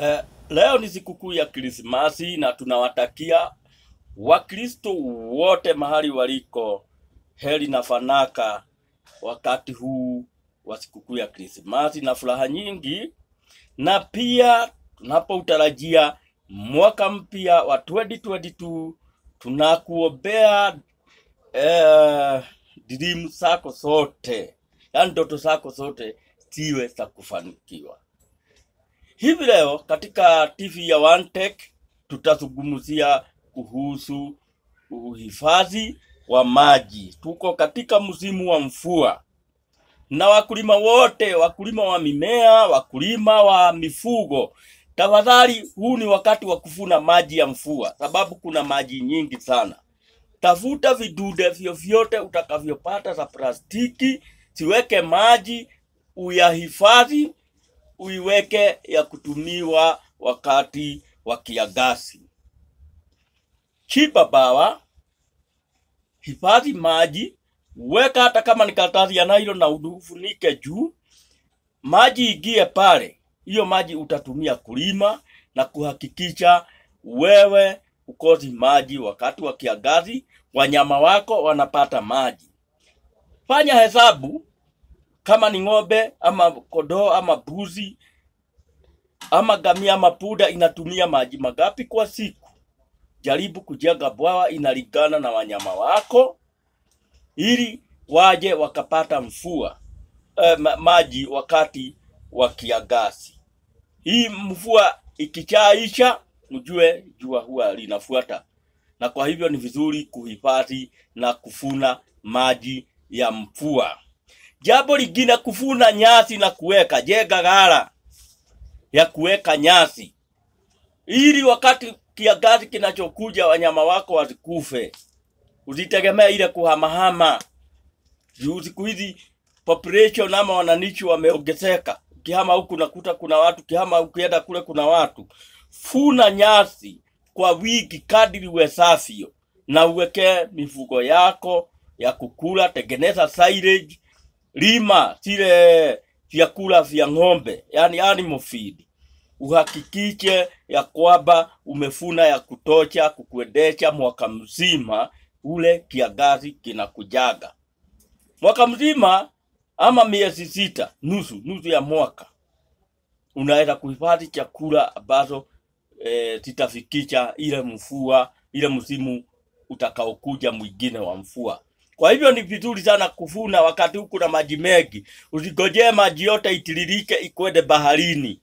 Eh, leo ni sikukuu ya Krismasi na tunawatakia Wakristo wote mahali waliko heri na fanaka wakati huu wa sikukuu ya Krismasi na furaha nyingi, na pia tunapoutarajia mwaka mpya wa 2022 tunakuombea eh, dream zako zote, yaani ndoto zako zote ziwe za kufanikiwa. Hivi leo katika TV ya One tutazungumzia kuhusu uhifadhi wa maji. Tuko katika msimu wa mvua na wakulima wote, wakulima wa mimea, wakulima wa mifugo, tafadhali, huu ni wakati wa kuvuna maji ya mvua, sababu kuna maji nyingi sana. Tafuta vidude vyovyote utakavyopata za plastiki, ziweke maji, uyahifadhi uiweke ya kutumiwa wakati wa kiagasi Chipa bawa, hifadhi maji, weka hata kama ni karatasi ya nailo na ufunike juu, maji igie pale. Hiyo maji utatumia kulima na kuhakikisha wewe ukozi maji wakati wa kiagazi wanyama wako wanapata maji. Fanya hesabu kama ni ng'ombe ama kondoo ama buzi ama gamia ama punda inatumia maji magapi kwa siku. Jaribu kujenga bwawa inalingana na wanyama wako, ili waje wakapata mvua eh, maji wakati wa kiangazi. Hii mvua ikichaisha, mjue jua huwa linafuata, na kwa hivyo ni vizuri kuhifadhi na kufuna maji ya mvua. Jambo lingine kuvuna nyasi na kuweka, jenga ghala ya kuweka nyasi ili wakati kiangazi kinachokuja wanyama wako wazikufe, Usitegemee ile kuhamahama. Juu siku hizi population ama wananchi wameongezeka. Ukihama huku nakuta kuna watu, ukihama ukienda kule kuna watu. Funa nyasi kwa wiki kadiri uwezavyo na uwekee mifugo yako ya kukula, tengeneza silage lima zile vyakula vya ng'ombe, yani animal feed. Uhakikike ya kwamba umefuna ya kutosha kukuendesha mwaka mzima ule kiagazi kinakujaga mwaka mzima ama miezi sita, nusu nusu ya mwaka unaweza kuhifadhi chakula ambazo eh, zitafikisha e, ile mfua ile msimu utakaokuja mwingine wa mfua. Kwa hivyo ni vizuri sana kuvuna wakati huku na maji mengi, usigojee maji yote itiririke ikwende baharini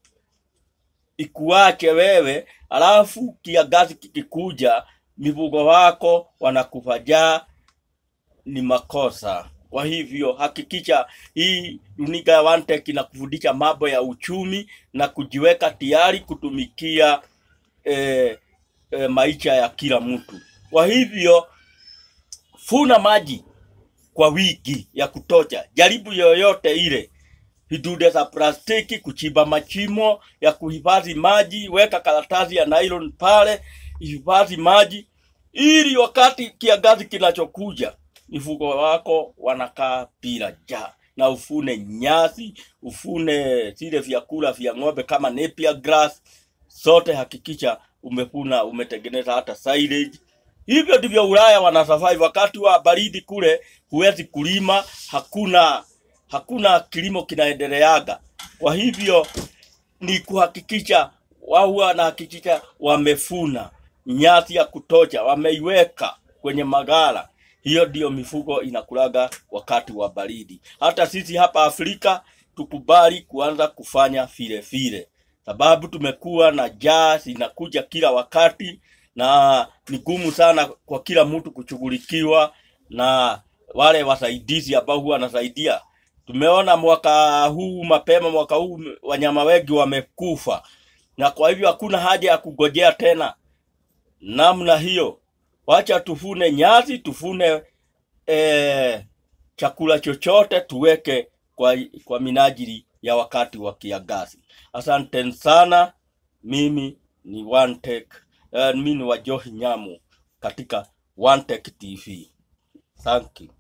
ikuache wewe, alafu kiangazi kikikuja, mifugo wako wanakufajaa. Ni makosa. Kwa hivyo hakikisha hii runinga ya One-Tech inakufundisha mambo ya uchumi na kujiweka tayari kutumikia eh, eh, maisha ya kila mtu. Kwa hivyo funa maji kwa wiki ya kutosha, jaribu yoyote ile, vidude za plastiki, kuchimba machimo ya kuhifadhi maji, weka karatasi ya nylon pale, hifadhi maji ili wakati kiangazi kinachokuja mifugo wako wanakaa bila ja na ufune nyasi, ufune zile vyakula vya ng'ombe kama napier grass. Sote hakikisha umefuna, umetengeneza hata silage Hivyo ndivyo Ulaya wana survive wakati wa baridi kule, huwezi kulima, hakuna hakuna kilimo kinaendeleaga. Kwa hivyo ni kuhakikisha wao wanahakikisha wamefuna nyasi ya kutosha, wameiweka kwenye magala. Hiyo ndiyo mifugo inakulaga wakati wa baridi. Hata sisi hapa Afrika tukubali kuanza kufanya vile vile, sababu tumekuwa na jaa zinakuja kila wakati na ni gumu sana kwa kila mtu kuchughulikiwa na wale wasaidizi ambao huwa wanasaidia. Tumeona mwaka huu mapema, mwaka huu wanyama wengi wamekufa, na kwa hivyo hakuna haja ya kugojea tena namna hiyo. Wacha tufune nyasi, tufune eh, chakula chochote tuweke kwa, kwa minajili ya wakati wa kiangazi. Asanteni sana, mimi ni One take uh, mimi ni Wajohi Nyamu katika One Tech TV. Thank you.